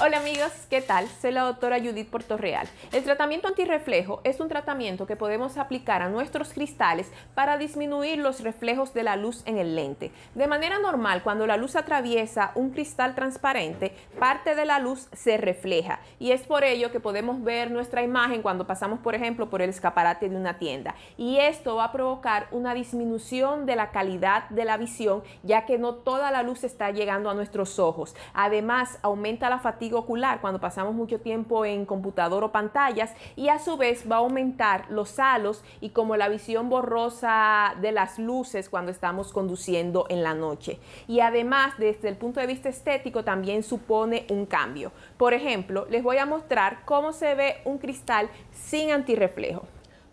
Hola amigos, ¿qué tal? Soy la doctora Judith Portorreal. El tratamiento antirreflejo es un tratamiento que podemos aplicar a nuestros cristales para disminuir los reflejos de la luz en el lente. De manera normal, cuando la luz atraviesa un cristal transparente, parte de la luz se refleja y es por ello que podemos ver nuestra imagen cuando pasamos, por ejemplo, por el escaparate de una tienda. Y esto va a provocar una disminución de la calidad de la visión, ya que no toda la luz está llegando a nuestros ojos. Además, aumenta la fatiga ocular cuando pasamos mucho tiempo en computador o pantallas y a su vez va a aumentar los halos y como la visión borrosa de las luces cuando estamos conduciendo en la noche. Y además, desde el punto de vista estético, también supone un cambio. Por ejemplo, les voy a mostrar cómo se ve un cristal sin antirreflejo.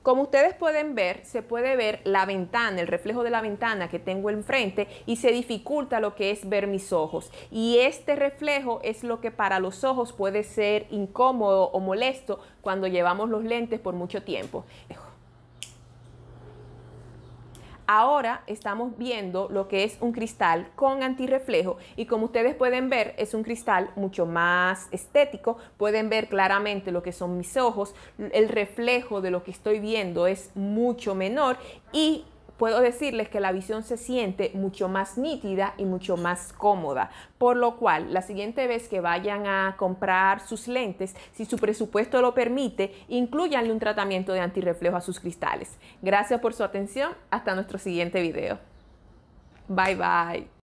Como ustedes pueden ver, se puede ver la ventana, el reflejo de la ventana que tengo enfrente y se dificulta lo que es ver mis ojos. Y este reflejo es lo que para los ojos puede ser incómodo o molesto cuando llevamos los lentes por mucho tiempo. Ahora estamos viendo lo que es un cristal con antirreflejo y como ustedes pueden ver es un cristal mucho más estético, pueden ver claramente lo que son mis ojos, el reflejo de lo que estoy viendo es mucho menor y puedo decirles que la visión se siente mucho más nítida y mucho más cómoda. Por lo cual, la siguiente vez que vayan a comprar sus lentes, si su presupuesto lo permite, incluyanle un tratamiento de antirreflejo a sus cristales. Gracias por su atención. Hasta nuestro siguiente video. Bye bye.